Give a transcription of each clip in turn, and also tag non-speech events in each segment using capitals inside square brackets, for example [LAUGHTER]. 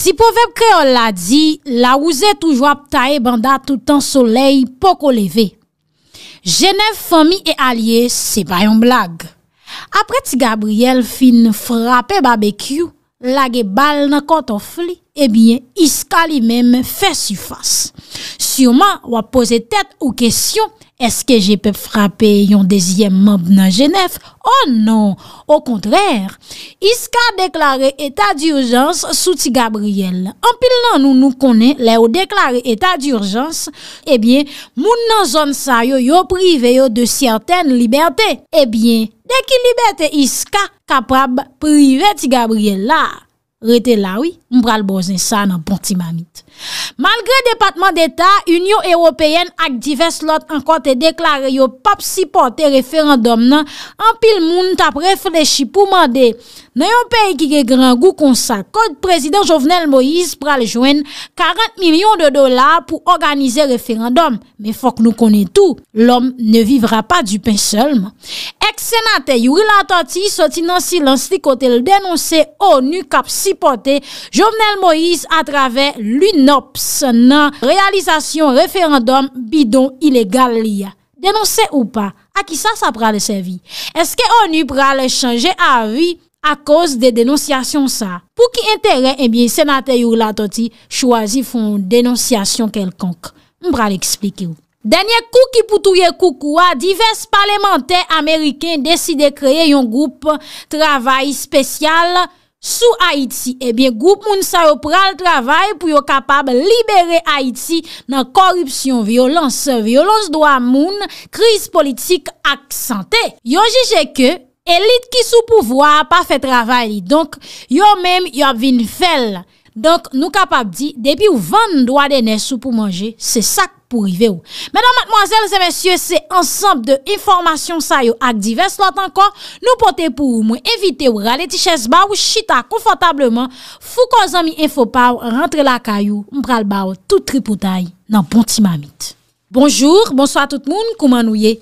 Ti povep kreol la di, la wouze toujwa ptaye banda toutan soley poko leve. Genev fomi e alye se bayon blag. Apre ti Gabriel fin frape babekyu, lage bal nan koto fli. Ebyen, eh iska li mèm fè su fass Siuman, wap pose tèt ou kèsyon Eske jè pe frapè yon dèzièm mob nan Genèf Oh non, o kontrèr Iska deklare etat di urjans sou ti Gabrielle Anpil nan nou nou konè lè ou deklare etat di urjans Ebyen, eh moun nan zon sa yo yo prive yo de sientèn libertè Ebyen, eh deki libertè iska kaprab prive ti Gabrielle la Rete lawi, mbral bozen sa nan bonti ma miti. Malgre Depatman d'Etat, Union Européenne ak divers lot anko te deklare yo pap sipote referandom nan, anpil moun tap reflechi pou mande. Nè yon pey ki ge grangou konsa kod prezident Jovenel Moïse pral jwen 40 milyon de dolar pou organize referandom. Me fok nou konen tou, l'om ne vivra pa du pen selman. Ek senate yuri lantoti soti nan silans li kote l denonse O.N.U. Oh, kap sipote Jovenel Moïse atrave l'une nops, nan, realisasyon, referandom, bidon, ilegal, liya. Denonse ou pa? A ki sa sa prale sevi? Eske ONU prale chanje a vi a koz de denonsyasyon sa? Po ki entere, ebyen, eh senate yu la toti chwazi fon denonsyasyon kelkonk. M prale eksplike ou. Denye kou ki pou touye kou kou a, divers parlementè ameriken deside kreye yon goup travay spesyal Sou Haïti, ebyen eh goup moun sa yo pral travay pou yo kapab libere Haïti nan korupsyon, violans, violans do a moun, kriz politik ak santè. Yo jeje ke, elit ki sou pouvoi a pa fe travay, donk yo menm yo ap vin fel. Donk nou kapap di, debi ou vande ndwa dene sou pou manje, se sak pou rive ou. Mèdan matmoazèl, zè mèsyè, se ansap de informasyon sa yo ak divers lotan kon, nou pote pou ou mwen evite ou rale ti chèz ba ou chita konfotableman, fou kon zan mi enfopaw rentre la kayou mpral ba ou tout tripoutay nan bonti mamit. Bonjour, bonsoit tout moun, kouman nou ye?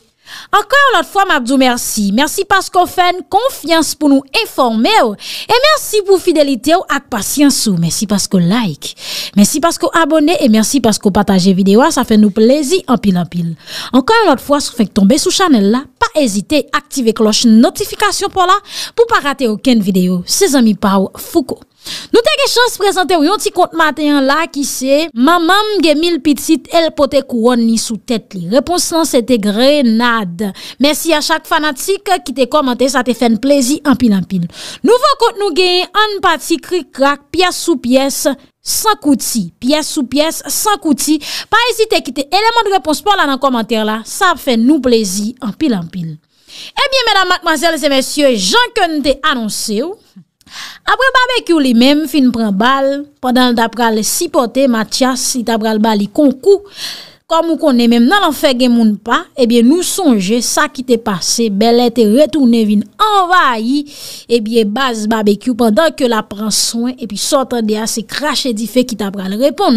Ankon anot fwa mabdou mersi, mersi paskou fèn konfians pou nou informe ou E mersi pou fidelite ou ak pasyans ou, mersi paskou like Mersi paskou abone e mersi paskou pataje videwa, sa fèn nou plezi anpil anpil Ankon anot fwa sou fèn tombe sou chanel la, pa ezite aktive kloche notifikasyon pou la Pou pa rate ouken videyo, se zami pa ou foko Nou te gen chans prezante ou yon ti kont maten an la ki se, Mamam gen mil pitit el potek ou an ni sou tet li. Repons nan se te grenade. Mersi a chak fanatik ki te komante, sa te fen plezi an pil an pil. Nouvo kont nou gen, an pati krik krak, piye sou piye, san kouti. Pye sou piye, san kouti. Pa esite ki te eleman de repons pa lan an komante la, sa fe nou plezi an pil an pil. Ebyen menan matmazel se mensyo, jan kon te anonse ou... apre babekyou li mem fin pran bal pandan ta pral sipote matyas si ta pral bali konkou kom ou konen mem nan anfe gen moun pa ebyen nou sonje sa ki te pase bel ete retoune vin envayi ebyen bas babekyou pandan ke la pran son epyi sotan deya se krashe di fe ki ta pral repon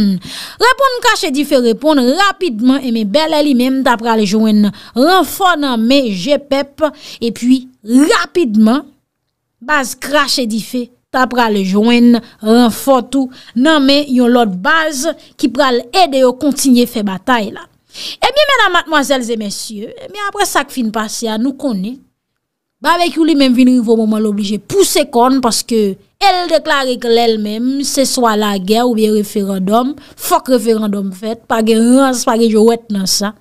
repon krashe di fe repon rapidman ebyen bel li mem ta pral jouen renfonan me je pep epyi rapidman Baz krashe di fe, ta pral joen, ran fotou, nan men yon lot baz ki pral ede yo kontinye fe batay la. E mi mena matmazelze mesye, e mi apre sak fin pasya, nou konen, ba be kyou li men vinri vo mouman l'oblije pousse kon, paske el deklare ke l el men, se swa la ger ou bi referan dom, fok referan dom fet, pa gen rans, pa gen jowet nan sa.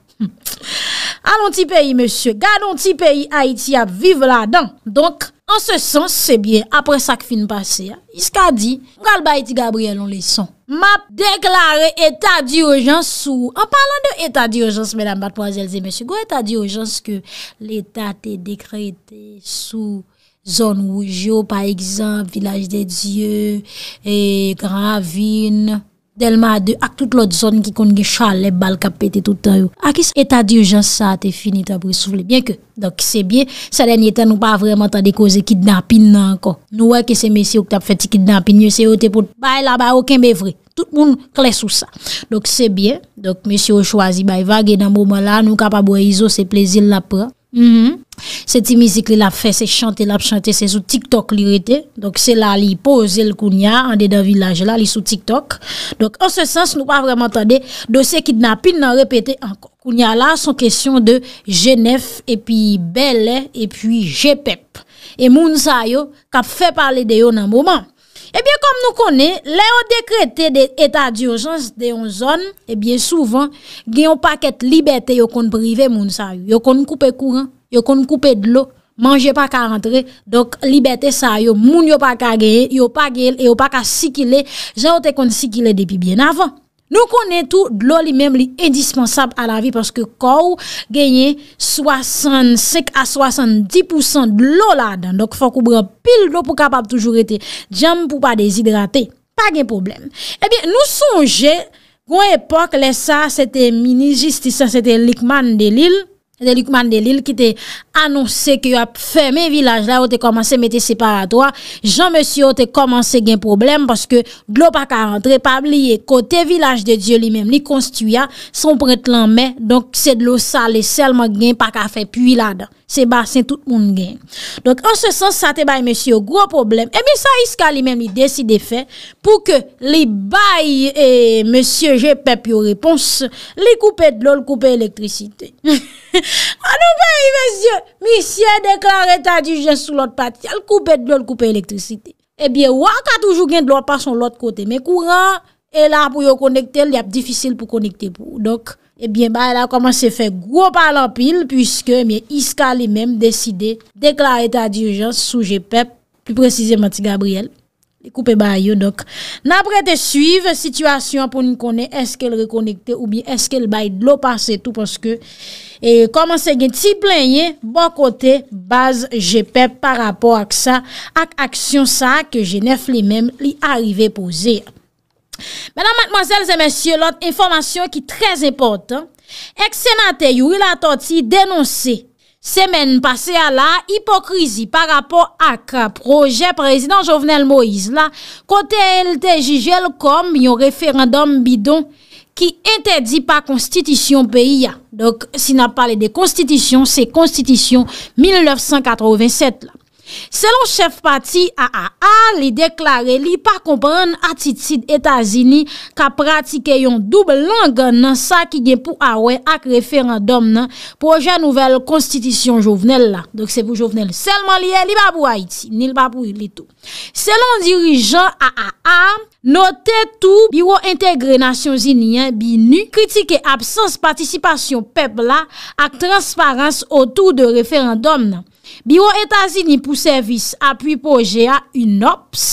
Anon ti peyi mesye, ga anon ti peyi Haiti ap vive la dan, donk, An se sens se bie apre sak fin pase, is ka di, mkal bayti Gabriel an lesan. Map deklare etat di ojans sou, an palan de etat di ojans, menan bat po az elze, ms. Gwa etat di ojans ke letate dekrete sou zon woujou, pa ekzan, vilaj de dieu, e gravine. Del ma de ak tout lot zon ki kon ge chal le bal kap pete tout an yo. Ak is eta diujan sa te finit apre soufle. Bien ke. Dok se bien. Sa denye ten nou pa vreman ta de koze ki dna pin nan anko. Nou wè ke se mesi ou ki tap feti ki dna pin. Nye se ou te pote bay la bay ou ken be vre. Tout moun kles ou sa. Dok se bien. Dok mesi ou chwazi bay vage nan mouman la. Nou kap a boye izo se plezil la pre. Mm-hmm. Sè ti mizik li la fè, sè chante, la p chante, sè sou TikTok li rete. Donk sè la li pose l'Kounia an de da vilaje la, li sou TikTok. Donk an se sens nou pa vreman tade dosè ki dna pin nan repete an Kounia la son kèsyon de Genèf, epi Belè, epi Jepèp. E moun sa yo kap fè parle de yo nan mouman. Ebyen kom nou kone, le yo dekrete de eh eta diyojans de yon zon, ebyen souvan genyo paket libetè yo kon prive moun sa yo, yo kon koupe kouren. yo kon koupe dlo, manje pa ka rentre, dok libetè sa, yo moun yo pa ka geye, yo pa geye, yo pa ka sikile, jan yo te kon sikile depi bien avan. Nou konen tou, dlo li mem li indispensab a la vi, paske kou genye 65 a 70% dlo la dan, dok fokou bre pil dlo pou kapap toujou rete, djam pou pa dezidrate, pa gen problem. Ebyen, eh nou sonje, kon epok, lè sa, sète mini-jistisa, sète likman de l'ilm, E de li kuman de li li ki de annonsè ki yo ap fè mè vilaj la o te komanse mète separatoa jan mèsyo o te komanse gen problem paske glopak a rentre pabli e kote vilaj de Diyo li mèm li konstuya son prèt lan mè donk se dlo sa le sel mè gen pak a fè pwi la dan se basen tout moun gen donk an se sens sa te bay mèsyo gro problem e eh mi sa iska li mèm li deside fè pou ke li bay mèsyo je pep yo repons li koupe dlo l koupe elektrisite an nou bay mèsyo mi siye deklare ta dirijens sou lot pati al koupe diol koupe elektrisite e eh bie wak a toujou gen de lot pason lot kote me kouran e la pou yo konekte li ap difisil pou konekte pou dok e bie ba e la koman se fe gwo palan pil pwiske mi iska li mem deside deklare ta dirijens sou je pep plus prezise mati Gabriel N apre te suive situasyon pou nou konen eske l re konekte ou bi eske l baye dlo pase tout Ponske koman se gen ti plenye bon kote baz jepep par rapport ak sa ak aksyon sa ke jenef li menm li arive pose Menan matmazel zemesye lot informasyon ki trez importan Ek senate yu il atoti denonse Semen pase ala, hipokrizi par rapport ak proje prezident Jovenel Moïse la, kote el te jige el kom yon referendum bidon ki entedi pa konstitisyon peyi ya. Dok si na pale de konstitisyon, se konstitisyon 1987 la. Selon chef parti A.A.A, li deklare li pa kompren atitid etazini ka pratike yon double langan nan sa ki gen pou awe ak referandom nan proje nouvel konstitisyon jovenel la. Dok se pou jovenel selman li e li babou a iti, ni li babou li tou. Selon dirijan A.A.A, note tou biwo integre nasyon zinien bi nu, kritike absens patisipasyon pepla ak transparans otou de referandom nan. Biro Etazini pou servis apuy pouje a unops,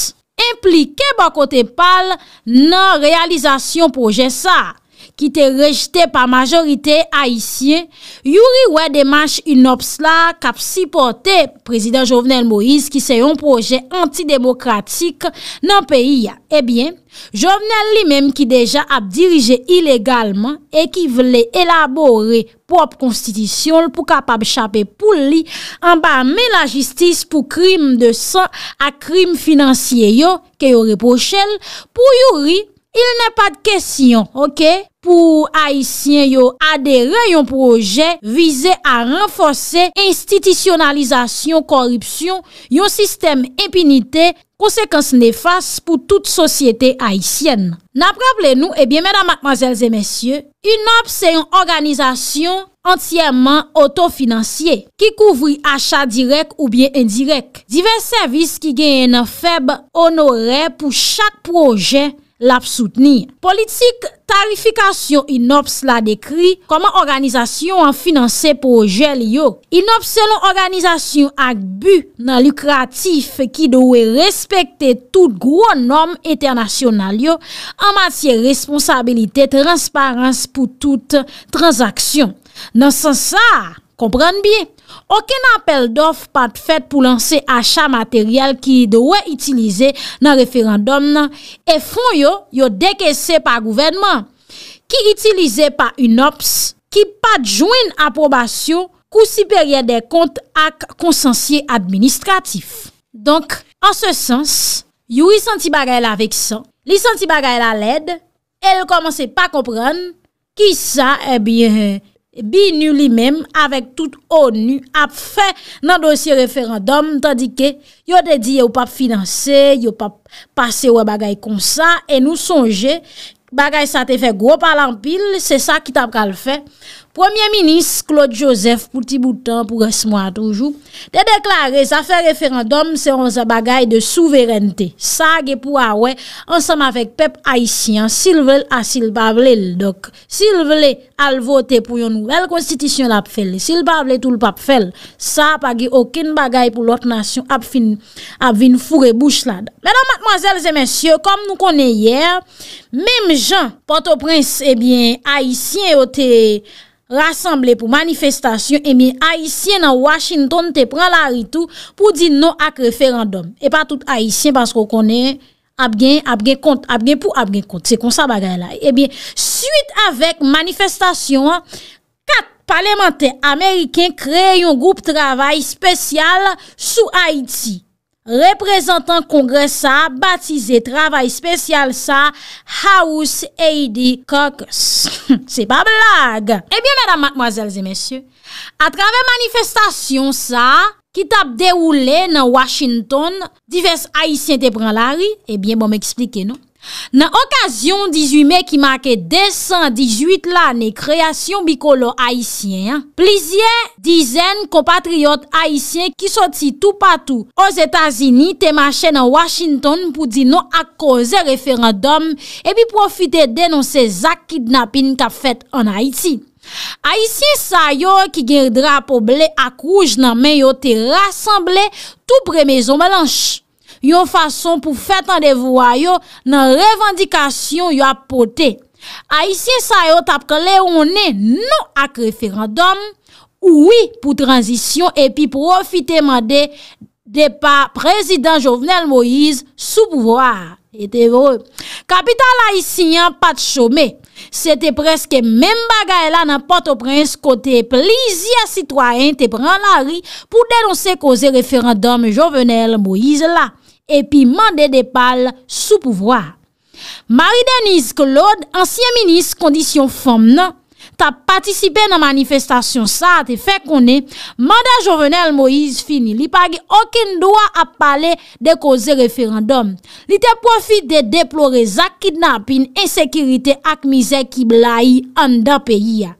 implike bakote pal nan realizasyon pouje sa. ki te rejte pa majorite a isye, yuri wè demache inop sla kap sipote prezident Jovenel Moïse ki se yon proje anti-demokratik nan peyi ya. Ebyen, Jovenel li mèm ki deja ap dirije ilegalman e ki vle elabore pop konstitisyon pou kapap chape pou li anba mè la jistis pou krim de sa a krim finansye yo ke yore pochel, pou yuri, il nè pat kesyon, ok? pou Haitien yo adere yon proje vize a renfose institisyonalizasyon koripsyon yon sistem empinite konsekans nefas pou tout sosyete Haitien. Na preble nou, ebyen eh mèdam akmazèlze mèsyè, yon nop se yon organizasyon antiyèman otofinansye ki kouvri achat direk ou bien indirek. Divers servis ki genyen an feb onore pou chak proje, Lap soutenir. Politik tarifikasyon inops la dekri koman organizasyon an finanse pou jel yo. Inops selon organizasyon ak bu nan lukratif ki dowe respekte tout gwo nom eternasyon al yo an matye responsabilite transparans pou tout transaksyon. Nan san sa, komprende biye? Aken apel dof pat fet pou lanse achat materyal ki dowe itilize nan referandom nan e fon yo yo deke se pa gouvenman ki itilize pa un ops ki pat jwen aprobasyon kousi perye de kont ak konsensye administratif. Donk, an se sens, yu li santi bagay la vek san, li santi bagay la led, el komanse pa kompran ki sa e eh bie... Bi nou li menm avèk tout ou nou ap fè nan dosye referandum, tadike yo de di yo pa finanse, yo pa pase wè bagay kon sa, e nou sonje bagay sa te fè gwo palan pil, se sa ki tap kal fè. Premier Ministre Claude Joseph, pouti boutan pou resmo a toujou, de deklare zafè referendum se on zabagay de souverente. Sa ge pou awe, ansem avèk pep Haitien, sil vel a sil pavle l'dok, sil vel al vote pou yon nouvel konstitisyon la pfèle, sil pavle tout l'papfèle, sa pa ge okin bagay pou lote nasyon ap vin fure bouch la. Mèdò, matmoazèl zè mèsyò, kom nou konè yè, mèm jan, pote prince, ebyen, eh Haitien o te... rassemble pou manifestasyon, e miye Haitien nan Washington te pran la ritu pou di nou ak referandom. E pa tout Haitien, pasko konen Abgen, Abgen-Kont, Abgen pou Abgen-Kont, se konsa bagay la. E biye, suite avek manifestasyon, kat parlamenter Ameriken kreye yon group travay spesyal sou Haiti. reprezentant kongres sa batize travay spesyal sa House AD Caucus. Se [LAUGHS] pa blag! Ebyen, eh madame, mademoiselles et messieurs, a travay manifestasyon sa ki tap deroule nan Washington, divers haisyen te pran lari, ebyen, eh bon me eksplike nou. Nan okasyon 18 me ki make 218 la ne kreasyon bikolo Haitien, plizye dizen komatriot Haitien ki soti tou patou o Zetazini temache nan Washington pou di nou ak koze referandom e bi profite denon se zak kidnapin kap fet an Haiti. Haitien sa yo ki ger dra poble ak rouj nan men yo te rassemble tou premezon balanchi. yon fason pou fet an devoua yo nan revendikasyon yo apote. Aisyen sa yo tapkele ou ne nou ak referandom, ouwi pou transisyon epi profite mande de pa prezident Jovenel Moïse sou pouvoar. Kapital Aisyen pat chome, se te preske men bagay la nan Port-au-Prince kote plizye sitwoyen te pran la ri pou denonse koze referandom Jovenel Moïse la. Epi mande depal sou pouvwa. Mari Denise Claude, ansyen minis kondisyon fom nan, ta patisipe nan manifestasyon sa te fe konen, mande jovenel Moïse Fini li pagi oken doa ap pale de koze referandom. Li te profite de deplore zak kidnap in esekirite ak mize kiblai an da peyi ya.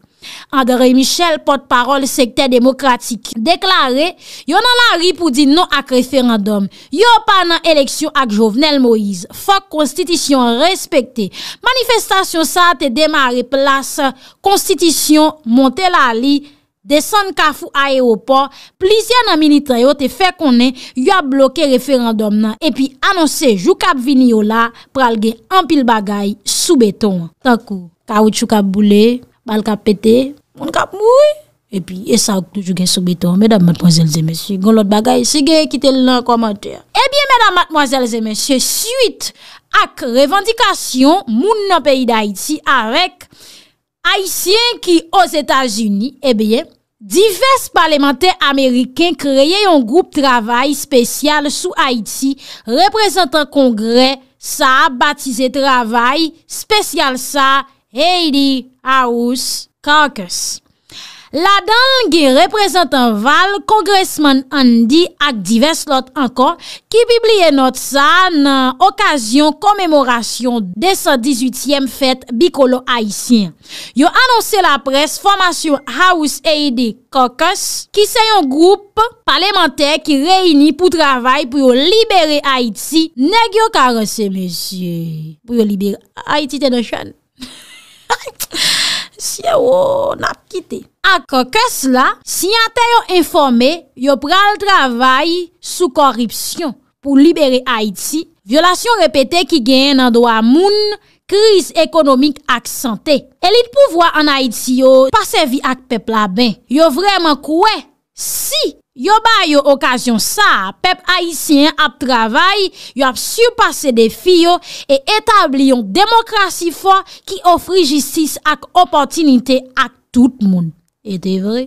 André Michel, porte-parole sekter demokratik, deklare, yon nan la ripou di nou ak referandom, yon pa nan eleksyon ak Jovenel Moïse, fok konstitisyon respekte, manifestasyon sa te demare plas, konstitisyon, monte la li, desen kafou aéroport, plisyon nan militaryo te fe konen, yon bloke referandom nan, epi anonse, jou kap vini yo la, pral gen anpil bagay, soubeton. Takou, kawit chou kap boule. Bal kap petè. Mon kap moui. Epi, e sa wak toujou gen soubeton. Mesdame, mademoiselles et messieurs, gon lot bagaye. Segeye, kite l nan komentè. Ebyen, eh mesdame, mademoiselles et messieurs, suite ak revendikasyon moun nan peyi da Haiti arek Haïtien ki ouz Etats-Unis, ebyen, eh divers parlementè amerikèn kreye yon group trawaj spesyal sou Haiti reprezentan kongre sa batize trawaj spesyal sa etay. Eidi, Aous, Karkos. La dan gen reprezentan val, Kongresman Andy ak divers lot ankon, ki bibliye not sa nan okasyon komemorasyon desan 18yem fèt bikolo Haitien. Yo anonsè la pres, Formasyon Aous, Eidi, Karkos, ki se yon groupe palémentè ki reyni pou travay pou yo libere Haiti, neg yo karese, mesye, pou yo libere Haiti, teno chan. Ait, [LAUGHS] siye wou nap kite. Ak, kes la, si yate yo informe, yo pral travay sou korripsyon pou libere Haiti. Violasyon repete ki gen nan do a moun kriz ekonomik ak sante. Elit pou vwa an Haiti yo pasevi ak pepla ben. Yo vreman kouè. Si, yo ba yo okasyon sa, pep Haitien ap travay, yo ap surpase defi yo, e etabli yon demokrasi fwa ki ofri jistis ak opotinite ak tout moun. E te vre?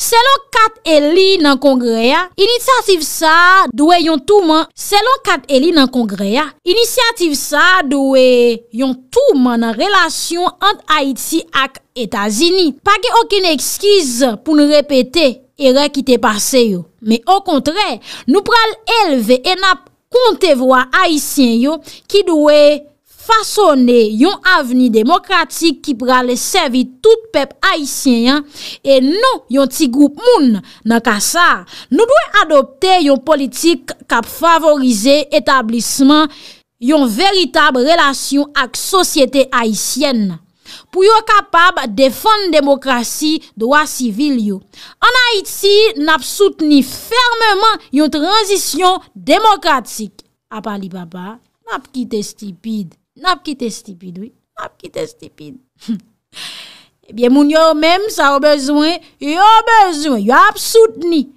Selon kat eli nan kongreya, inisiativ sa, dowe yon touman, Selon kat eli nan kongreya, inisiativ sa, dowe yon touman nan relasyon ant Haiti ak Etazini. Pake okine ekskiz pou nou repete. E re ki te pase yo. Me o kontre, nou pral elve en ap konte vwa Haitien yo ki dwe fasonen yon aveni demokratik ki pral le servi tout pep Haitien yan. E nou yon ti group moun. Nan ka sa, nou dwe adopte yon politik kap favorize etablisman yon veritab relasyon ak sosyete Haitien nan. pou yo kapab defon demokrasi dowa sivil yo. An Haïti nap soutni fermeman yon tranzisyon demokratik. Apa li baba, nap ki te stipid. Nap ki te stipid, oui. Nap ki te stipid. [LAUGHS] Ebyen eh moun yo mèm, sa yo bezwen, yo bezwen. Yo ap soutni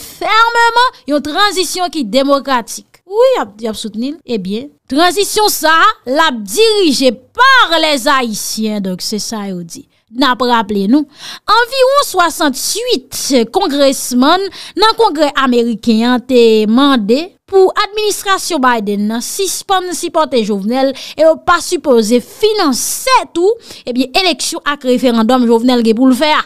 fermeman yon tranzisyon ki demokratik. Oui, ap di ap soutenil. Ebyen, eh transisyon sa, l ap dirije par les haisyen. Dok se sa yo di. Nap rappele nou. Anvi 1168 kongresman nan kongre Ameriken te mande pou administrasyon Biden nan sispon si pote jovenel e yo pa supose finanse tout, ebyen eh eleksyon ak referandom jovenel ge pou l fea.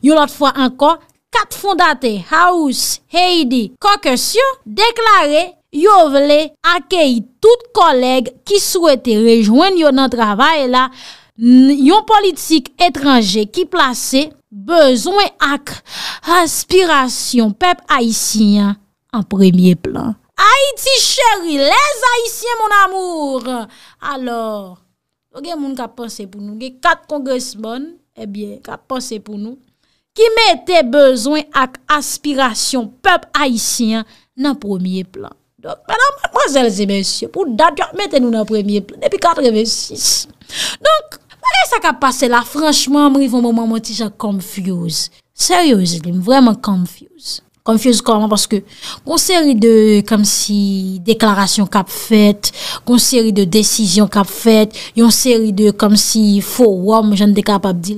Yo lot fwa anko, kat fondate, House, Heidi, Kokesyo, deklare yo vle akeyi tout koleg ki souwete rejoen yo nan travay la yon politik etranje ki plase bezwen ak aspirasyon pep haisyen an premye plan Haiti chery, les haisyen mon amour alor, yo gen moun ka panse pou nou gen kat kongresman, ebyen, ka panse pou nou ki mette bezwen ak aspirasyon pep haisyen nan premye plan Manan, mademoiselles et messieurs, pour date, mettez-nous dans le premier plan depuis 1986. Donc, voilà ce qui a passé là. Franchement, moi, j'ai eu un moment confus. Sérieux, j'ai eu vraiment confus. Confus quand même parce que, qu'on s'est ri de, comme si, déclaration qu'a fait, qu'on s'est ri de décision qu'a fait, y'en s'est ri de, comme si, forum, j'en ai dit,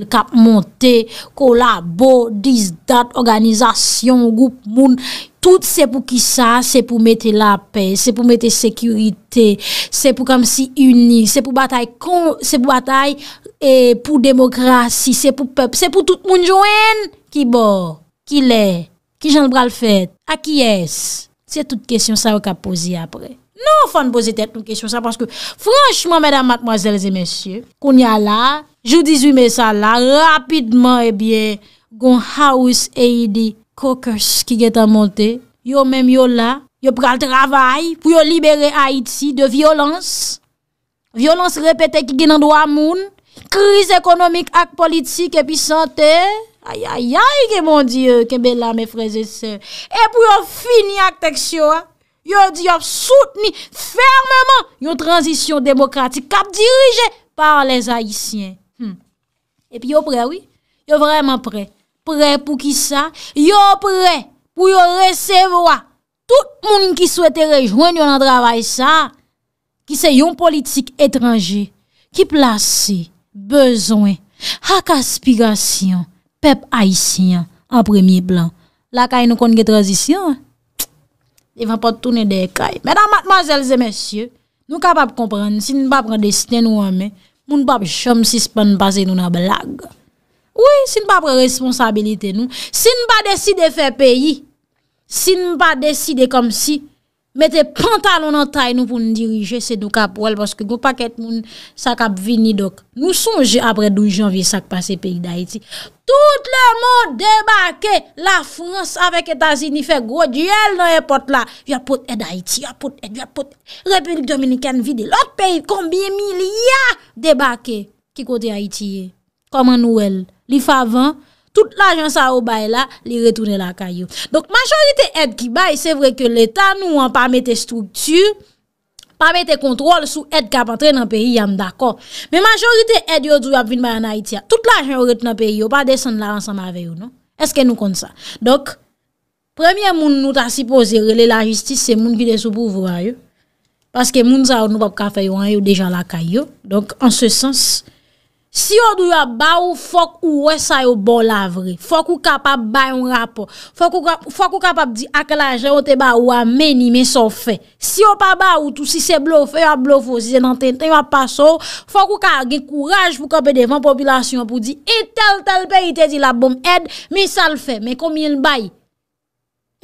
qu'a monté, collabos, disdate, organisation, group, moun, Tout se pou ki sa, se pou mette la pe, se pou mette sekurite, se pou kam si uni, se pou batay pou demokrasi, se pou pep, se pou tout moun joen ki bor, ki le, ki jan bral fet, a ki es. Se tout kesyon sa ou ka pozi apre. Non, fan pozi tet nou kesyon sa, panche ke franchman, mèdam, matmozèlzè, mèsyè, kon ya la, jou 18 mesal la, rapidman e eh bie, gon haous e yidi. Kokèch ki get an montè, yo mèm yo la, yo pral travay pou yo libere Haiti de violans, violans repete ki gen an do amoun, kriz ekonomik ak politik epi sante, ayayay ke mon die, ke be la mè freze se, epi yo fini ak teksyo, yo diyo soutni fermèman yon transisyon demokratik kap dirije par les Haitien. Hmm. Epi yo pre, yo vreman pre. prè pou ki sa, yo prè pou yo resevwa tout moun ki souwete rejwen yo nan travay sa ki se yon politik etranje ki plase, bezon hak aspirasyon pep aisyan an premye blan, la kaye nou konge tranzisyon e van pa tounen de kaye, mèdan matman zèl zè mèsyè, nou kapap kompran si nou pap rande stè nou amè moun pap chom si spèn pase nou nan blag moun pap chom si spèn pase nou nan blag Ouye, sin pa pre responsabilite nou. Sin pa deside fe peyi. Sin pa deside kom si. Mete pantalon an trai nou pou n dirije se do kap wèl. Bozke go pak et moun sak ap vini dok. Nou sonje apre 12 janvi sak pase peyi d'Haïti. Tout le moun debake la Frans avèk etazini fe grodyel nan epot la. Vya pot et d'Haïti, vya pot et vya pot. Republik Dominikèn vide lot peyi kombiye mili ya debake ki kote Haïti ye. Koman nou el, li favan, tout l'agen sa ou bay la, li retoune la kayo. Donk, majorite ed ki bay, se vre ke l'Etat nou an pa mette struktur, pa mette kontrol sou ed kap atre nan peri, yam d'akor. Me majorite ed yo zou ap vin bay an Haitia, tout l'agen ou retoune la peri yo, pa desen la ansan ma veyo, non? Eske nou kon sa? Donk, premier moun nou ta si pose rele la justice, se moun ki de sou pou vwa yo, paske moun sa ou nou pa pa ka feyo an yo, deja la kayo. Donk, an se sens... Si yo do yo ba ou, fok ou wè sa yo bon la vre, fok ou kapap bay un rapor, fok ou kapap di ak la jè ou te ba ou a meni men so fè. Si yo pa ba ou tou, si se blof ou fè, yo blof ou, si se nan ten ten, yo pa so, fok ou ka agè kouraj pou kapè devan popilasyon pou di, e tel tel pe yi te di la bom ed, men sal fè, men komi yon bay.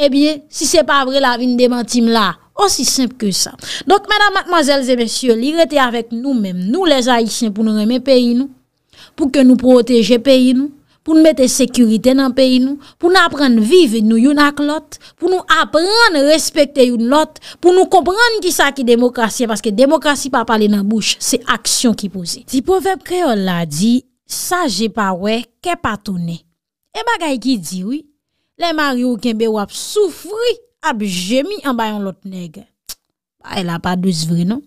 Ebyè, eh si se pa vre la vin de man tim la. Aussi semp ke sa. Donk, mèdam, matmazèl, zè, mèsyò, li rete avèk nou mèm. Nou lèz aïtien pou nou remè peyi nou. Pou ke nou proteje peyi nou. Pou nou mette sekurite nan peyi nou. Pou nou apren vive nou yon ak lot. Pou nou apren respekte yon lot. Pou nou kompren ki sa ki demokrasye. Paske demokrasye pa pale nan bouche. Se aksyon ki pose. Si profèm kreol la di, sa jè pa wè ke patounè. E bagay ki di, wè. Le Mario Kenbe wap soufri ap jemi an bayon lot neg. Ba, el a pa douz vre non.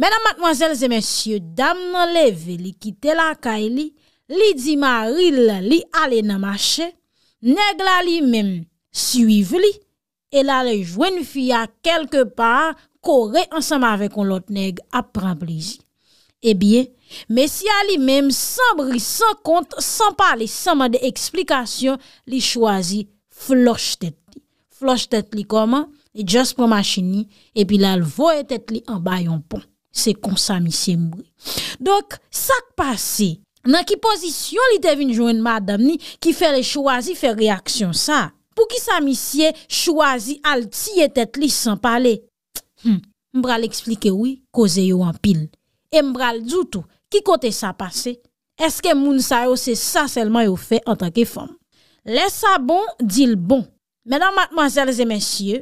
Menan matmwazel ze mensyo, dam nan leve li kite la kae li, li di ma ril la li ale nan mache, neg la li menm suive li, el ale jwen fya kelke par, kore ansanman ave kon lot neg ap pranbriji. E eh bie, mesya li menm sanbri san kont, san pa li sanman de eksplikasyon, li chwazi flosh tet. floche tet li koman, li djons pou machini, epi la l voye tet li an bayon pon. Se kon sa misye mbou. Dok, sak pase, nan ki pozisyon li te vin joun madam ni, ki fe le chwazi fe reaksyon sa, pou ki sa misye chwazi al tiye tet li san pale, hmm, mbral eksplike oui, koze yo an pil. E mbral djoutou, ki kote sa pase, eske moun sa yo se sa selman yo fe an tanke fom. Le sa bon, di l bon. Menan matmazèl zè mensyè,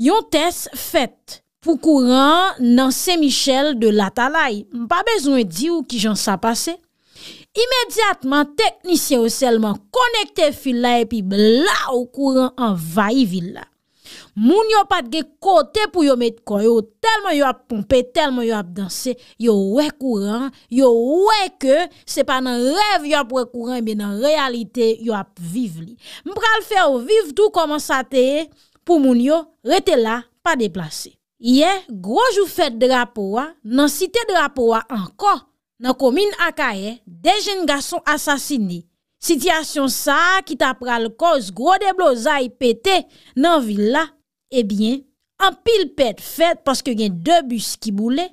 yon tès fèt pou kouran nan sè michèl de latalay. Mpa bezwen di ou ki jan sa pase. Imediatman teknisyè ou selman konekte fil laye pi bla ou kouran an vayi vil la. Moun yo pat ge kote pou yo met kon, yo telman yo ap pompe, telman yo ap danse, yo wek kouran, yo weke, se pa nan rev yo ap wek kouran, be nan realite yo ap vive li. Mpral fe ou vive tou koman sa te, pou moun yo rete la pa deplase. Ye, groj ou fet drapo wa, nan site drapo wa anko, nan komine akaye, dejen gason asasini. Ebyen, eh an pil pet fet paske gen de bus ki bou le.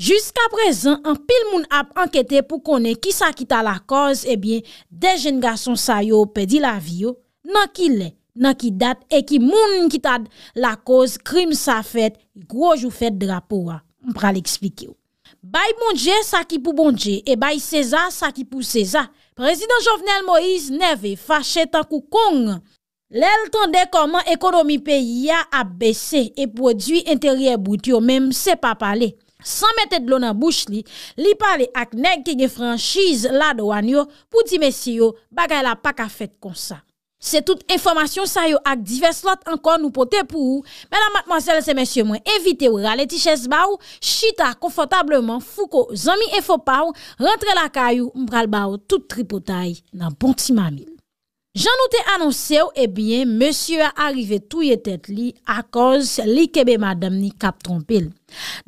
Juska prezen, an pil moun ap anketen pou konen ki sa kita la koz, ebyen, eh dejen gason sa yo pedi la vi yo, nan ki le, nan ki dat, e ki moun n kita la koz, krim sa fet, groj ou fet drapo wa. Mpral eksplike yo. Bayi moun dje, sa ki pou moun dje, e bayi seza, sa ki pou seza. Prezident Jovenel Moïse neve fache tankou kongan. Lèl tande koman ekonomi peyi ya abese e prodwi enterye bout yo mèm se pa pale. San metèd lò nan bouch li, li pale ak neg ke nye franjiz la do wanyo pou di mèsy yo bagay la pak a fèt kon sa. Se tout informasyon sa yo ak divers lot ankon nou pote pou ou, mè la matmansele se mèsy yo mwen evite ou rale ti chèz ba ou, chita konfotableman fou ko zami e fò pa ou, rentre la kayou mbral ba ou tout tripotay nan bonti manil. Janoute anonse ou ebyen, eh monsye a arrive touye tet li a koz li kebe madam ni kap trompil.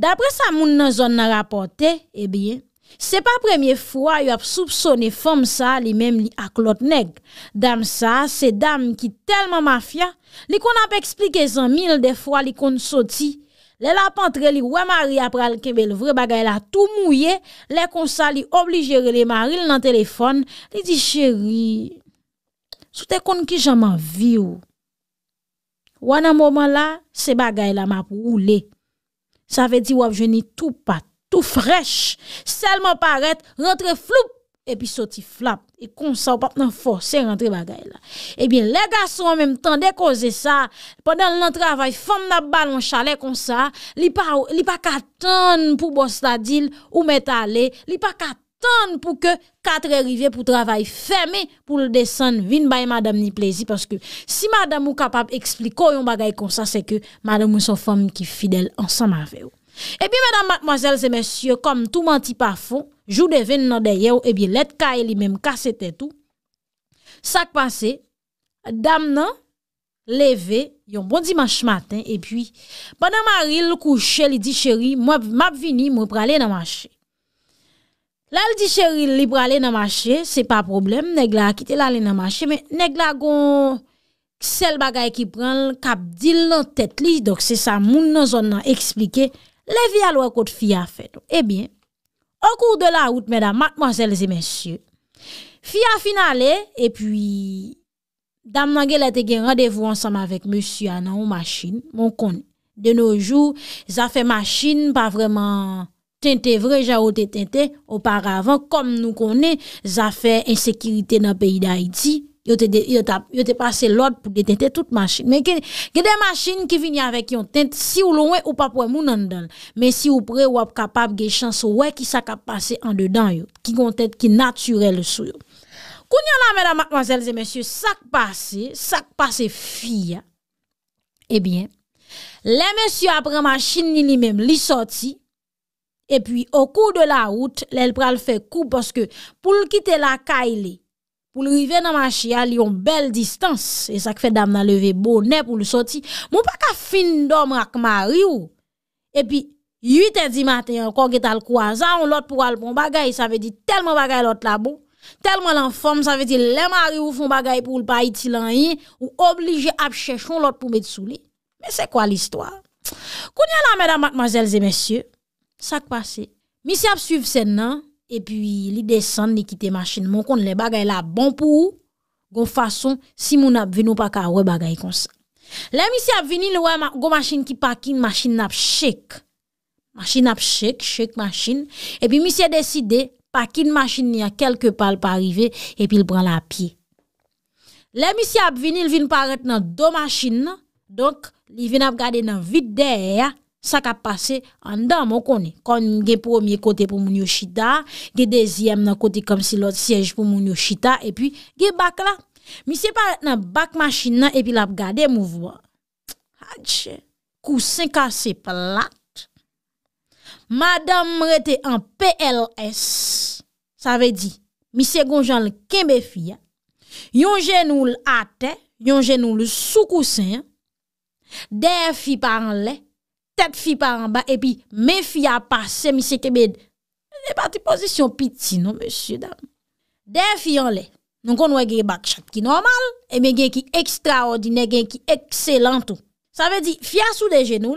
Dapre sa moun nan zon nan rapote, ebyen, eh se pa premye fwa yo ap soupsone fom sa li mem li ak lot neg. Dam sa, se dam ki telman mafya, li kon ap eksplike zan mil de fwa li kon soti. Le la pantre li wè mari ap pral kebe l vre bagay la tou mouye, le konsa li obligere le mari li nan telefon, li di cheri... Sou te kon ki janman vi ou. Ou an an mouman la, se bagay la map roule. Sa ve di wap jeni tou pat, tou frech. Selman paret, rentre flup, epi soti flap. E kon sa ou pap nan fose rentre bagay la. E bin le gas ou an menm tan dekoze sa, pandan nan travay, fom nan balon chale kon sa, li pa katan pou bosta dil ou metale, li pa katan pou bosta dil ou metale, ton pou ke katre rive pou travay feme pou le desen vin baye madame ni plezi. Paske si madame ou kapap ekspliko yon bagay kon sa, se ke madame ou so fom ki fidel ansan ma veyo. E bi, madame, mademoiselles et messieurs, kom tou manti pa fon, jou devin nan deyeyo, e bi let ka e li menm kase te tou. Sak pase, dam nan, leve, yon bon dimanche matin, e bi, banan mari, lou kouche li di cheri, mab vini, mou prale nan manche. La el di cheri libra le nan mache, se pa problem, neg la akite la le nan mache, men neg la gon sel bagay ki pran kap dil nan tet li, dok se sa moun nan zon nan eksplike, le vi alwa kote fi a feto. Ebyen, eh okur de la out, medan, matman zelze mensyu, fi a finale, e pwi, dam nan gelate gen radevou ansam avek monsu ya nan ou machine, moun kon, de nou jou, zafen machine, pa vreman... Tente vreja ou te tente oparavan. Kom nou konen, zafè, ensekiritè nan peyi da iti, yo te pase lòd pou te tente tout machin. Men gen de machin ki vini avèk yon tente, si ou lo wè, ou pa pwè moun an don. Men si ou pre wap kapab ge chans wè ki sak ap pase an dedan yo, ki kon tente ki naturel sou yo. Koun yon la, mèdame, mwazèlze, mèsyo, sak pase, sak pase fia, ebyen, eh le mèsyo apre machin ni li mèm li soti, Et puis, au cours de la route, elle pral fait coup parce que pour quitter la caille, pour arriver dans ma chia, il y a une belle distance. Et ça fait dame levé lever bonnet pour le sortir. Mon pas qu'à fin d'homme avec Marie ou. Et puis, 8 h du matin, encore que est le on l'autre pour aller bon bagay, ça veut dire tellement bagay l'autre là bas Tellement l'enfant, ça veut dire les maris ou font bagay pour le pas itilien, ou obligé à chercher l'autre pour mettre sous lui. Mais c'est quoi l'histoire? a la, mesdames, mademoiselles et messieurs, Sak pase, misi ap suiv sen nan, epi li desan li kite masin, moun kon le bagay la bon pou ou, gon fason si moun ap vin ou pa ka we bagay kon sa. Le misi ap vin il we, go masin ki pakin, masin ap shek, masin ap shek, shek masin, epi misi ap e deside, pakin masin ni a kelke pal pa rive, epi il pran la pi. Le misi ap vin il vin paret nan do masin, donk li vin ap gade nan vit dera, Sa ka pase an dan mou konen. Konen gen pwomye kote pou moun yoshida. Gen dezyem nan kote kom si lot siyej pou moun yoshida. E pi gen bak la. Mi se pa nan bak machina epi la ap gade mou vwa. Hadje. Kousen kase plat. Madame mwete an PLS. Sa ve di. Mi se gonjan l kenbe fi ya. Yon gen nou l ate. Yon gen nou l sou kousen. Der fi paran le. tête fille par en bas, et puis mes filles a passé, monsieur Kebed. C'est parti position petit, non, monsieur, dame. Des filles en l'air. Nous des bac qui normal, et bien qui extraordinaire, qui excellent tout. Ça veut dire, fille sous les genoux,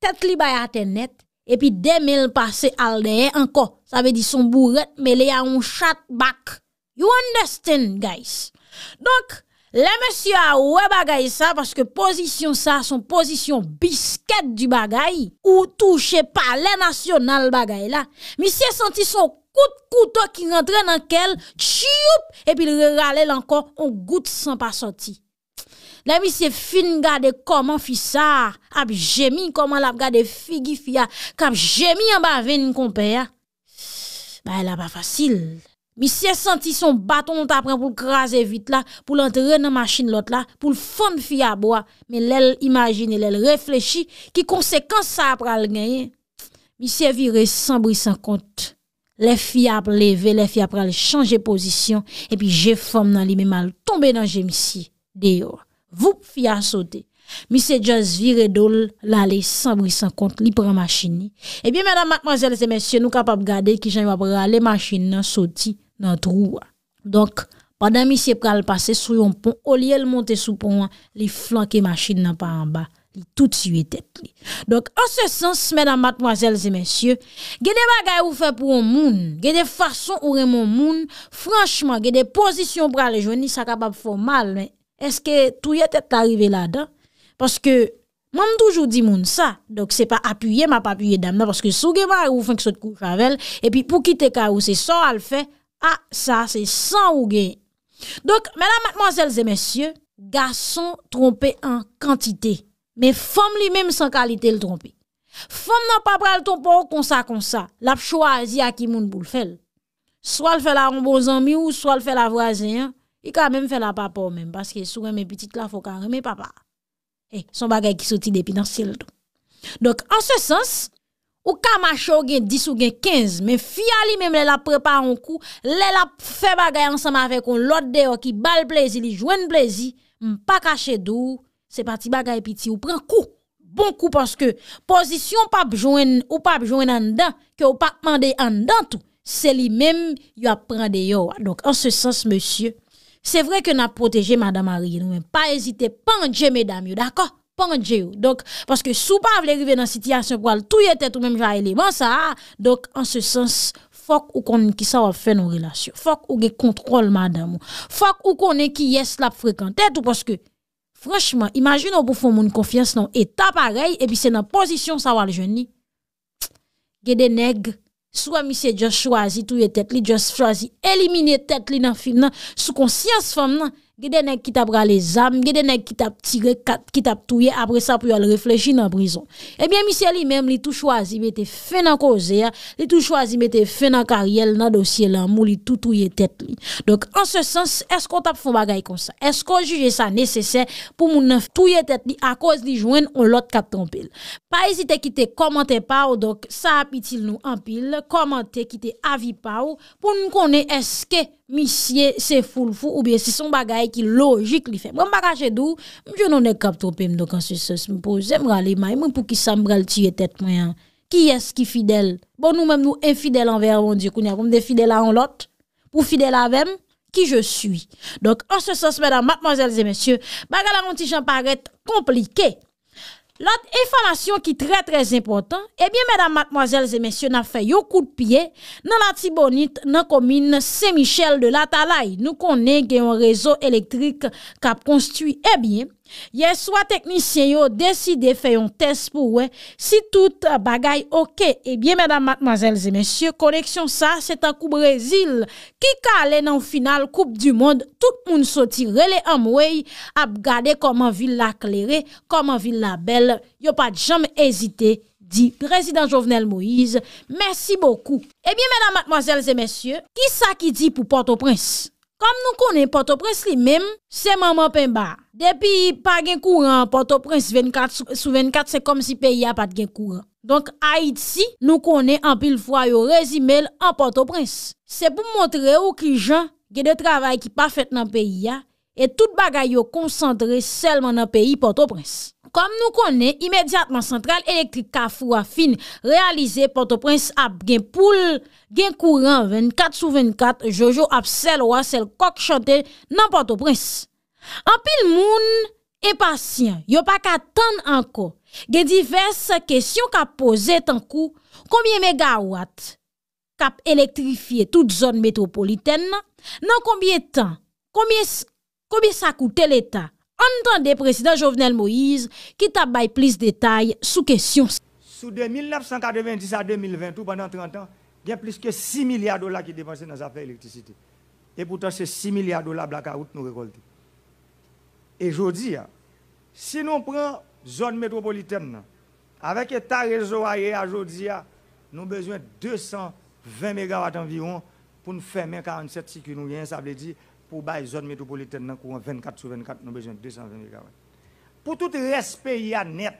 tête libre à internet et puis mille passé à encore. Ça veut dire son bourrette mêlé à un chat bac You understand, guys? Donc, Le mèsy a ah ouè bagay sa, paske posisyon sa son posisyon bisket du bagay, ou touche pa le nasyonal bagay la. Mi se senti son kout kouto ki rentre nan kel, tchiyoup, epi ralè lankon, on gout san pa senti. Le mi se fin gade koman fi sa, ap jemi koman la gade figi fia, kap jemi an ba veni kompe ya. Ba el a pa fasil. Mi se senti son baton nou ta pren pou krasi vit la, pou l'entre nan masjin lot la, pou l'fom fya bo a. Men lèl imagine, lèl reflechi ki konsekans sa ap pral genye. Mi se vire san brisan kont, lè fya pleve, lè fya pral chanje pozisyon, epi jè fom nan li men mal tombe nan jemisi deyo. Voup fya sote. Mi se djans vire dol lale san brisan kont li pran masjin ni. Epi menan manjel se mensyen nou kapap gade ki jan yon ap pral le masjin nan soti. dans trou. Donc pendant que monsieur pral passer sur un pont, au lieu de monter sur pont, les flanquer machine n'ont pas en bas. Il tout tué tête Donc en ce sens mesdames mademoiselles et messieurs, des bagages vous fait pour un monde, des façons ou vous monde, franchement, des positions pour ils sont ça capable faire mal mais est-ce que tout est arrivé là-dedans parce que moi, je toujours dit moun ça. Donc, c'est pas appuyer, ma pas appuyer dame, parce que sous ou fin que couche avec et puis pour quitter cas où c'est ça, elle fait, ah, ça, c'est sans ou gain. Donc, mesdames, mademoiselles et messieurs, garçons trompés en quantité, mais femmes lui-même sans qualité le tromper. Femme n'a pas le temps pour comme ça comme ça. L'a choisi à qui moun boule faire. Soit le fait la bon ami ou soit le fait la voisin, hein. il quand même fait la papa même parce que souvent mes petites là faut quand même papa. Eh, son bagage qui sorti depuis dans ciel. Donc en ce sens, Ou ka macho gen 10 ou gen 15, men fya li menm lè la prepa an kou, lè la fe bagay ansam avè kon lòt de yo ki bal plezi li jwen plezi, mpa kache dou, se pati bagay piti ou pran kou. Bon kou paske, pozisyon pap jwen ou pap jwen an dan, ke ou pak mande an dan tou, se li menm yo ap pran de yo. Donk, an se sens, msye, se vre ke nan proteje Mada Marie, mwen pa ezite pan dje medam yo, dako? Donc, parce que sous pas arriver dans situation pour tout était tout même j'ai élément ça. Donc, en ce sens, faut ou qu'on qui ça va faire nos relations. Faut ou qu'on contrôle madame. Faut ou qu'on qui est la fréquenter tout parce que franchement, imagine on vous faire mon confiance dans état pareil et puis c'est dans position ça va le jeune. Gè des nègres soit monsieur just choisi tout tête li just choisi éliminer tête li dans film sous conscience femme Gede nèk ki tap rale zam, gede nèk ki tap tire, ki tap touye, apre sa pou yon refleji nan brison. Ebyen eh misye li mèm li tou chwazi mette fè nan koze ya, li tou chwazi mette fè nan kar yel nan dosye lan mou li tou touye tèt li. Dok an se sens, esko tap fon bagay kon sa? Esko juje sa nesesè pou moun nèf touye tèt li a koz li jwen on lot kap trompil? Pa esite ki te komante pa ou, dok sa apitil nou an pil, komante ki te avi pa ou, pou nou konen eske... Monsieur, c'est foule fou ou bien c'est son bagay qui logique li fait Mwen bagage dou, je jenon e kap donc en ce se se mpoze, mais moi pour qui pou ki sa mbral tiye Qui qui fidèle? qui qui fidèle Bon nous, nous nou mon mon qu'on Dieu. a ya, fidèles à un l'autre pour fidèle à même qui je suis. Donc, en ce sens, mesdames, mademoiselles et messieurs, bagala anti-jean paraît compliqué. Eh la informasyon ki trè trè impotant, ebyen mèdam matmoazèl zè mèsyò nan fè yo kout piye nan la tibonit nan komine Saint-Michel de la Talaye. Nou konen gen yon rezo elektrik kap konstuit ebyen eh Ye sou a teknisyen yo deside fè yon test pou wè, si tout bagay okey, e eh bie mèdam matmazèl zè mèsyè, koreksyon sa, setan kou brèzil, ki ka alè nan final koub du moun, tout moun soti relè an mwèy, ap gade koman vil l'aklerè, koman vil la bel, yo pat jom ezite, di. Prezident Jovenel Moïse, mèsi bokou. E bie mèdam matmazèl zè mèsyè, ki sa ki di pou Port-au-Prince? Kam nou konen Port-au-Prince li mem, seman mwen pen ba. Depi pa gen kouran Port-au-Prince 24, sou 24 se kom si peyi a pat gen kouran. Donk a it si, nou konen an pil fwa yo rezimel an Port-au-Prince. Se pou montre ou ki jan gen de travay ki pa fet nan peyi a, e tout bagay yo konsantre selman nan peyi Port-au-Prince. kom nou konen imediatman sentral elektrik ka fwa fin realize Port-au-Prince ap gen poul gen kouran 24 sous 24 jojo ap sel wa sel kok chante nan Port-au-Prince. Anpil moun e pasyen, yon pa ka tan anko gen diverse kesyon ka pose tan kou konbyen megawatt kap elektrifye tout zon metropoliten nan nan konbyen tan, konbyen sakou tel eta entendez président Jovenel Moïse qui t'a plus de détails sous question. Sous de 1990 à 2020, pendant 30 ans, il y a plus que 6 milliards de dollars qui dépensés dans les affaires d'électricité. Et pourtant, ces 6 milliards de dollars blackout nous récoltons. Et je dis, hein, si nous prenons zone métropolitaine, avec état réseau aérien aujourd'hui, hein, nous avons besoin de 220 MW environ pour nous fermer 47 cycles. nous hein, ça veut dire pour la zone métropolitaine dans courant 24 sur 24, nous avons besoin de 220 MW. Pour tout reste a net,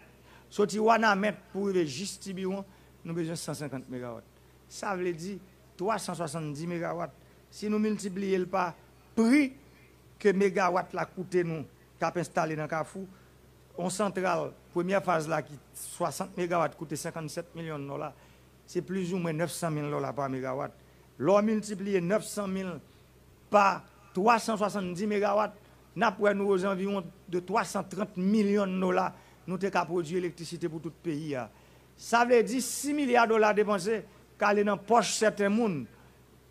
a Wanamet pour le juste nous avons besoin de 150 MW. Ça veut dire 370 MW. Si nous multiplions le prix que mégawatt la coûte nous, cap installé dans Kafou, on centrale, première phase là, qui 60 MW coûte 57 millions de dollars, c'est plus ou moins 900 000 dollars par mégawatt. L'on multiplie 900 000 par 370 MW, nous nous environ de 330 millions de dollars, nous produire produit l'électricité pour tout le pays. Hein. Ça veut dire 6 milliards de dollars dépensés, car dans poche certains mondes.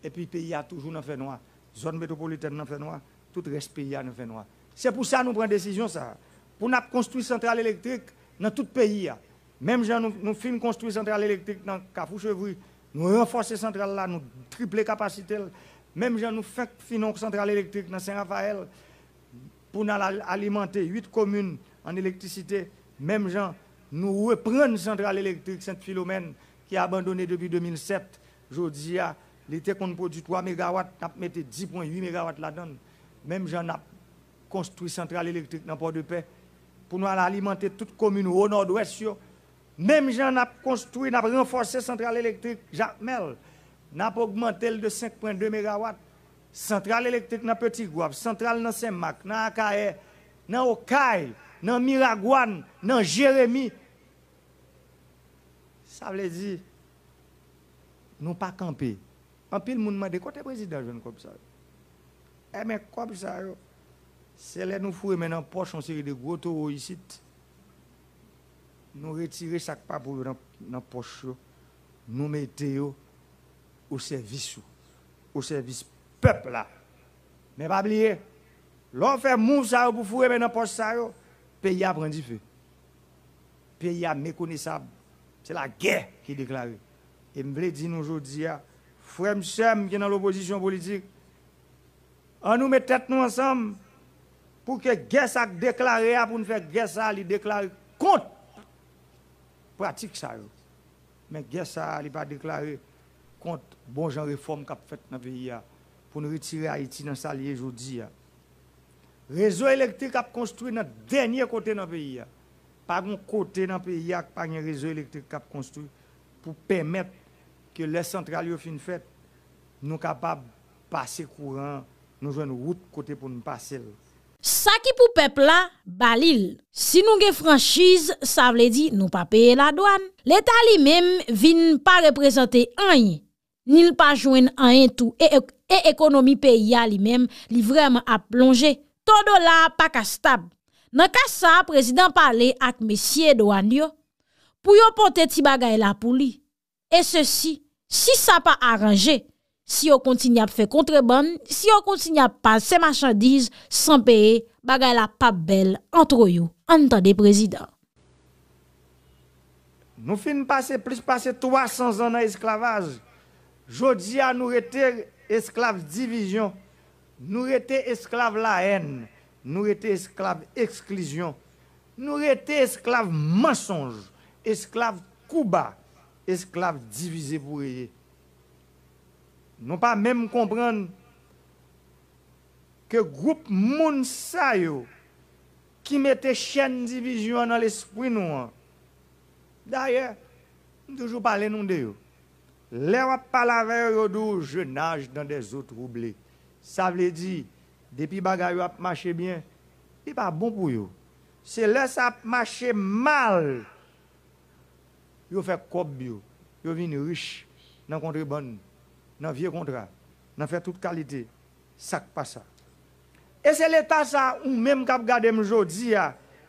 Et puis le pays a toujours fait noir. Zone métropolitaine un fait noir, tout le reste pays a fait noir. C'est pour ça que nous prenons décision ça. Pour nous construire une centrale électrique dans tout le pays. Hein. Même si nous, construisons construire une centrale électrique dans Cafouchevry, nous renforçons cette centrale là, nous triplons la capacité. Même gens nous faisons une centrale électrique dans Saint-Raphaël pour nous alimenter huit communes en électricité. Même gens nous reprenons centrale électrique saint philomène qui a abandonné depuis 2007. à l'été qu'on produit 3 MW, nous 10,8 MW là-dedans. Même gens nous construit centrale électrique dans Port-de-Paix pour nous alimenter toute commune au nord-ouest. Même gens a construit, nous renforcé centrale électrique Mel n'a pas augmenté de 5,2 MW. Centrale électrique dans Petit Gouap, centrale dans Saint-Marc, dans Akaé, dans Okaï, dans Miragouane, dans Jérémy. Ça veut dire, nous pas camper. En le monde m'a dit, côté président, jeune comme ça. Eh bien, comme ça, c'est là nous fouer maintenant poche en série de gros taux ici. Nous retirer chaque pas pour dans, dans poche, nous mettons au service, au service peuple là. Mais pas oublier, l'on fait mou ça pour fouer maintenant poste ça, le pays a pris feu. Pays a méconnaissable. C'est la guerre qui est déclarée. Et me veux dire aujourd'hui, ah, frère Msem qui est dans l'opposition politique, on nous met tête nous ensemble pour que guerre ça déclarée, ah, pour nous faire guerre ça, lui déclarer contre pratique ça. Mais guerre ça, il pas déclaré contre bon genre réforme qu'a fait dans le pays pour nous retirer Haïti dans sa lié aujourd'hui. Réseau électrique a construit dans le dernier côté nan pays. par un côté dans pays, pas un réseau électrique a construit pour permettre que les centrales yo faites, nous capables de passer courant, nous jouer une route côté pour nous passer. Ça qui pour peuple là, balil. Si nous avons franchise, ça veut dire nous pas payer la douane. L'État lui-même vient pas représenter un. Nil pa jwen an entou e, e, e ekonomi peya li menm li vreman ap plonje. Ton do la pa kastab. Nan kasa, prezident pale ak mesye do an yo, pou yo pote ti bagay la pou li. E se si, si sa pa aranje, si yo kontinap fe kontrebon, si yo kontinap pase se machadiz, sanpeye bagay la pa bel antro yo. Antande prezident. Nou fin pase plus pase 300 an esklavaj. Jodi à nous être esclaves division, nous être esclaves la haine, nous être esclaves exclusion, nous être esclaves mensonge, esclaves couba, esclaves divisé pour eux. Nous pas même comprendre que groupe moun qui mettait chaîne division dans l'esprit nous. Hein. D'ailleurs, toujours parler nous de eux. Les on la dou, je nage dans des eaux troublées. Ça veut dire, depuis bagaille a marché bien, et pas bon pour eux. C'est là ça marche mal. Ils fait cob vous ils viennent riches dans contrebande, dans vieux contrat, dans fait toute qualité. Ça pas ça. Et c'est l'état ça ou même je garder aujourd'hui,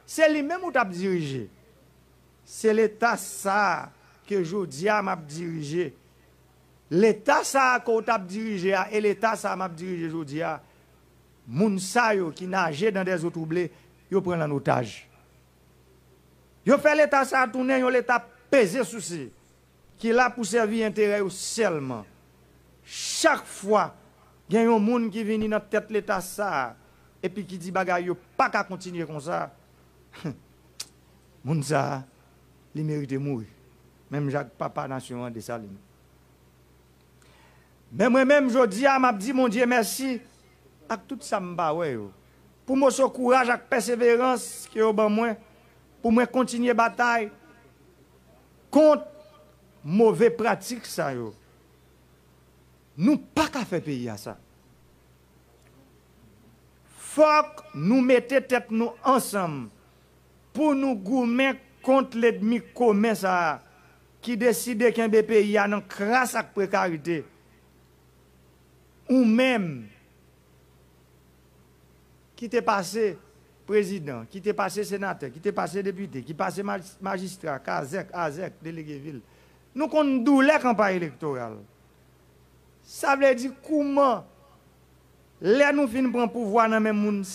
c'est lui même ou t'a dirigé. C'est l'état ça que aujourd'hui m'a dirigé L'État ça qu'on t'a dirigé et l'État ça m'a dirigé aujourd'hui, moun sa qui nagent dans des eaux troublées, yo prennent en otage. Yo fait l'État ça tourner, yo l'État pesé souci qui là pour servir intérêt seulement. Chaque fois, il y a un monde qui vient dans tête l'État ça et puis qui dit bagay yo pas qu'à continuer comme ça. [LAUGHS] moun ça, méritent de mourir. Même Jacques Papa Nation de Saline. Mè mwen mèm jodi a m ap di moun diye mersi ak tout sa mba wè yo. Pou mwen so kouraj ak perseverans ki yo ban mwen, pou mwen kontinye batay, kont mwove pratik sa yo. Nou pa ka fe peyi a sa. Fok nou mette tet nou ansam, pou nou goumen kont lèdmi koumen sa a, ki deside ki mbe peyi a nan kras ak prekaritey, ou même qui t'est passé président, qui t'est passé sénateur, qui t'est passé député, qui passé magistrat, Kazek, Azek, délégué ville, nous conduisons la campagne électorale. Ça veut dire comment les nous finissons prendre pouvoir dans même monde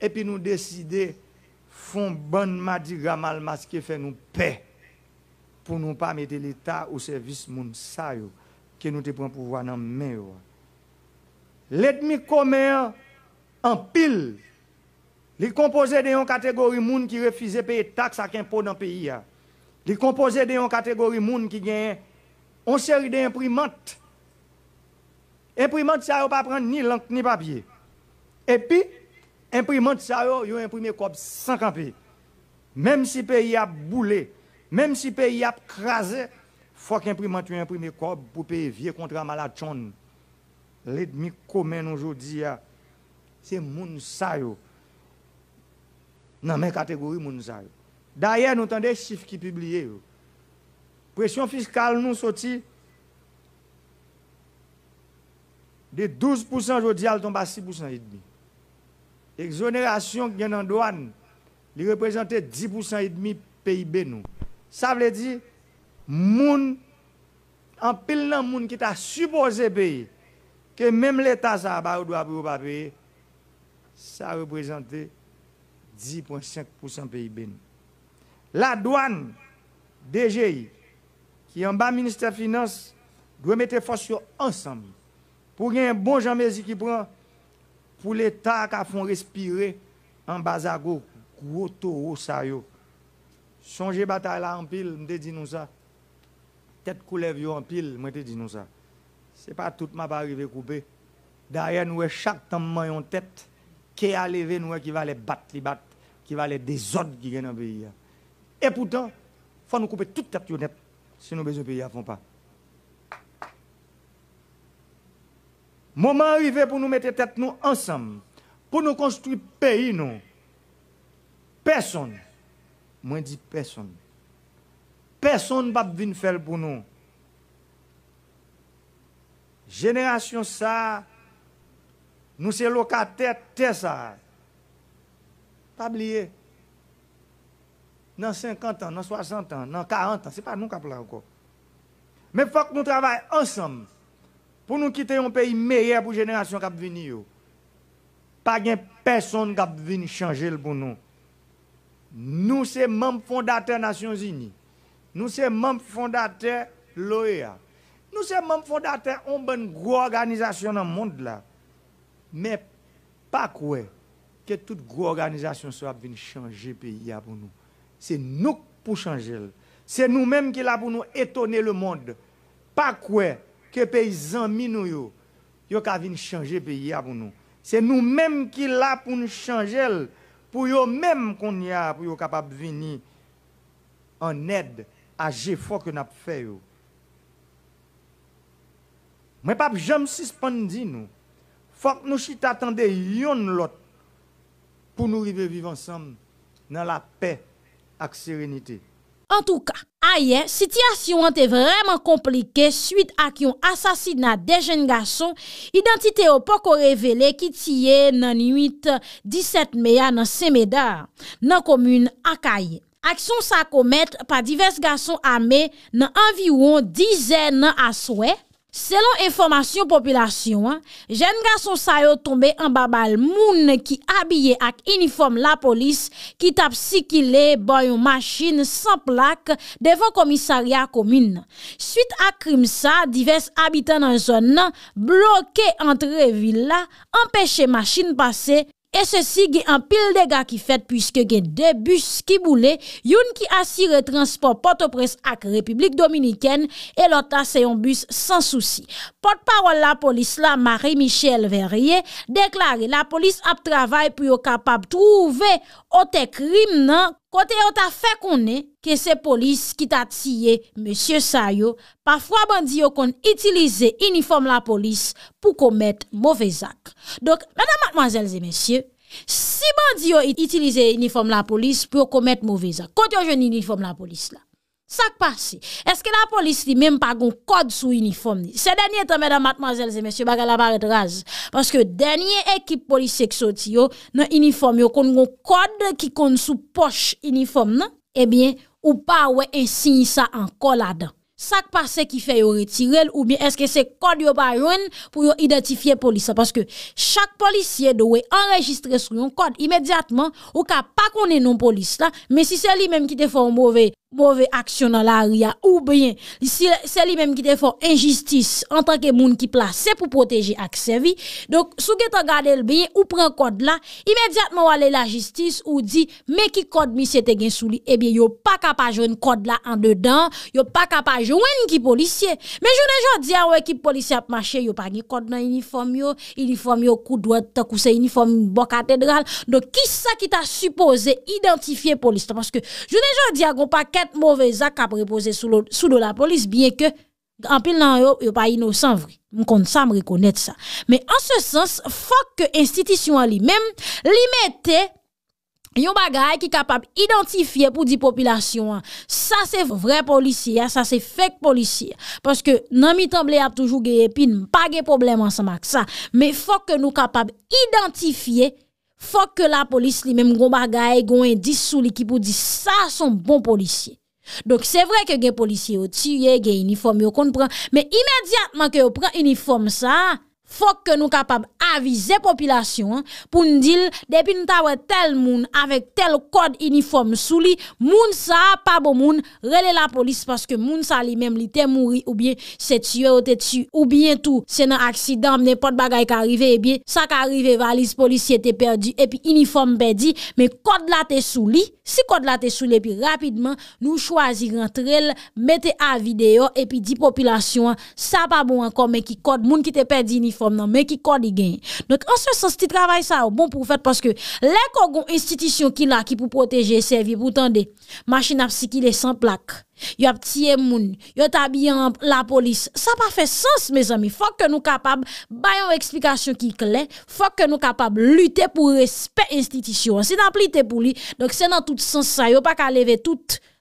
et puis nous décider font bonne madiga mal masqué fait nous paix pour nous pas mettre l'état au service monde ça que nous te prend pouvoir dans main. L'ennemi commun en pile, les composés de d'une catégorie de qui refusait de payer taxes à impôts dans le pays. Les composés de d'une catégorie de qui gagne une série d'imprimantes. Imprimantes, ça a pas prendre ni langue ni papier. Et puis imprimantes, ça yo yo imprimé comme 50 Même si pays a boulé, même si pays a crasé, faut qu'imprimante imprime cob pour payer vieux contrat malachon. L'ennemi commun aujourd'hui, c'est moun Dans mes catégories, moun sa yo. D'ailleurs, nous entendons des chiffres qui publiés. Pression fiscale nous sorti de 12% aujourd'hui, elle tombe à 6% et demi. Exonération qui est en douane, il représente 10% et demi PIB nous. Ça veut dire moun, en pile nan moun qui t'a supposé payer, que même l'État ça ba ou pas payer, ça représente 10,5% PIB. La douane, DGI, qui en bas ministère des Finances, doit mettre force ensemble pour gen un bon jean qui prend pour l'État qui font respirer en bas à gauche, gros taureau, ça yo. Songez bataille là en pile, nous dit ça tête coulève en pile, moi te dis nous ça. C'est pas toute m'a pas arrivé couper. Derrière nous chaque temps une tête qui a levé nous qui va les battre, les qui va les désordre qui gagne dans le pays. Hein. Et pourtant, faut nous couper toute tête honnête si nous besoin pays à pas. Moment arrivé pour nous mettre tête nous ensemble, pour nous construire pays nous. Personne, moi dis personne Personne ne va venir faire pour nous. Génération ça, nous c'est locataires terre ça. Pas oublier. Dans 50 ans, dans 60 ans, dans 40 ans, c'est pas nous qui avons encore. Mais il faut que nous travaillions ensemble pour nous quitter un pays meilleur pour la génération qui va venir. Pas de personne qui va venir changer pour nous. Nous, sommes membres fondateurs des Nations Unies. Nous sommes membres fondateurs de l'OEA. Nous sommes membres fondateurs d'une grosse organisation dans le monde. Là. Mais pas quoi que toute grosse organisation soit venue changer le pays pour nous. C'est nous pour changer. C'est nous-mêmes qui là pour nous étonner le monde. Pas quoi que paysans minouyo, yo ka vin changer pays pour nous. C'est nous-mêmes qui là pour nous changer pour eux même qu'on y a pour yo capable venir en aide Aje fok yon ap fè yo. Mwen pap jom sispon di nou. Fok nou chit atande yon lot pou nou rive vive ansam nan la pe ak serenite. En tout ka, aye, sityasyon an te vreman komplike suite ak yon asasid nan dejen gason, identite yo poko revele ki tiye nan 8-17 meya nan Semedar nan komune ak aye. Aksyon sa komet pa divers gason ame nan anviwon dizen nan aswe. Selon informasyon populasyon, jen gason sayo tombe an babal moun ki abye ak uniform la polis ki tap sikile boyon maschine san plak devon komisaria komine. Suite ak krim sa, divers abitan nan zon nan bloke antre villa, empeshe maschine pase. E se si ge an pil dega ki fet pwiske ge de bus ki boule, yon ki asire transport Port-au-Presse ak Republik Dominikène e lota se yon bus san souci. Port-parol la polis la Marie-Michelle Verrier deklare la polis ap travay pou yo kapap trouve ote krim nan. kote yo ta fe konen ke se polis ki ta tiyen monsye sa yo, pafwa bandi yo kon itilize uniform la polis pou komet mouvezak. Donk, mwenan matmazelze monsye, si bandi yo itilize uniform la polis pou komet mouvezak, kote yo jen uniform la polis la? Sak pa se, eske la polis li mèm pa gon kod sou uniform ni? Se denye tamè dan matmazelze, mèsyou baga la baret raze. Paske denye ekip polis seksyoti yo, nan uniform yo kon gon kod ki kon sou poch uniform nan, ebyen, eh ou pa wè ensign sa an kol adan. Sak pa se ki fè yo retirel, oubyen, eske se kod yo pa yon pou yo identifiye polis sa? Paske chak polisye do wè enregistre sou yon kod imediatman, ou ka pa konnen yon polis la, mè si se li mèm ki te fòm boveye, mauvais action dans la ria ou bien c'est lui-même qui te fait injustice en tant que monde qui placé pour protéger accès vie donc sous que regarder le bien ou prend code là immédiatement aller la justice ou dit mais qui code mi c'était gain sous lui eh bien yo pas capable joindre code là en dedans yo pas capable joindre qui policier mais je ne dis à ah équipe policier a marché yo pas gain code dans uniforme yo uniforme yo coup droit tant c'est uniforme bon cathédrale donc qui ça qui t'a supposé identifier police parce que je ne dis à ah, gon paquet mouvez ak kap repose sou do la polis bie ke anpil nan yo yo pa inosan vri. M kon sa m rekonet sa. Me an se sens, fok ke institisyon li men li mette yon bagay ki kapab identifiye pou di populasyon. Sa se vre polisya, sa se fek polisya. Paske nan mi temble ap toujou ge epin, pa ge problem an sa mak sa. Me fok ke nou kapab identifiye faut que la police lui même gon bagay, gon indice sous l'équipe qui pour dire ça son bon policier. Donc c'est vrai que les policiers ont tué, uniforme, uniformes, ils comprennent. Mais immédiatement que prend uniforme ça, Fok ke nou kapab avize popilasyon, pou n'dil, depi nou t'awe tel moun, avek tel kod uniform sou li, moun sa, pa bo moun, rele la polis, paske moun sa li mem li te mouri, ou bien se t'ye ou te t'ye, ou bien tou, se nan aksidam, nepot bagay ka rive e bie, sa ka rive valise, polis si ete perdi, epi uniform be di, me kod la te sou li, si kod la te sou li, epi rapidman, nou chwazir entrel, mette avi deyo, epi di popilasyon, sa pa bo ankom, me ki kod moun ki te perdi uniform Donc, en ce sens, ti travail ça, bon pour faire parce que les institutions institution qui là, qui pour protéger, servir, pour tendez machine à psy qui les sans plaque. Yo a tiye moun, yo tabi la police ça pas fait sens, mes amis faut que nous capables bayon explication ki clair faut que nous capables lutter pour respect institution c'est nan pour pour donc c'est dans dans tout sens ça, a pas qu'à lever tout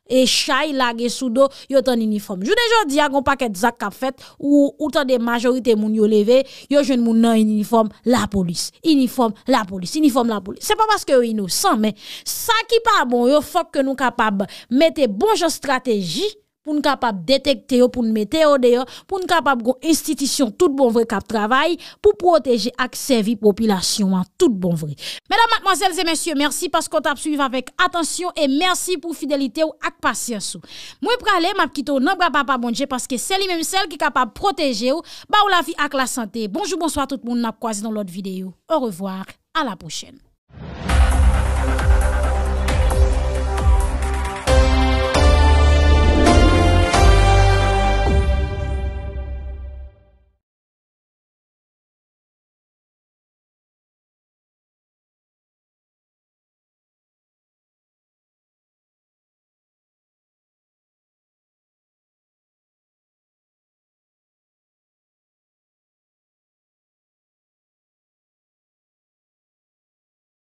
et chay lage sous dos yo un uniforme journée jodi a gon paquet zak ka fait ou ou de majorité moun yo levé yo jeune moun nan uniforme la police uniforme la police uniforme la police c'est pas parce que innocent mais ça qui pas bon yo faut que nous capable mettre bon genre stratégie pou nou kapap detekte yo, pou nou mette yo deyo, pou nou kapap goun institisyon tout bon vre kap travay, pou proteje ak sevi popilasyon an tout bon vre. Mèdam, matmoazèl, zè mèsyon, mèrsi, paskot ap suiv avèk atensyon, et mèrsi pou fidelite yo ak pasyansou. Mwen pralè, mapkito, nou bra pa pa bondje, paske seli mèm sel ki kapap proteje yo, ba ou la vi ak la santè. Bonjou, bonsoit, tout moun, napkwazi dans l'ot videyo. Au revoir, a la pochène.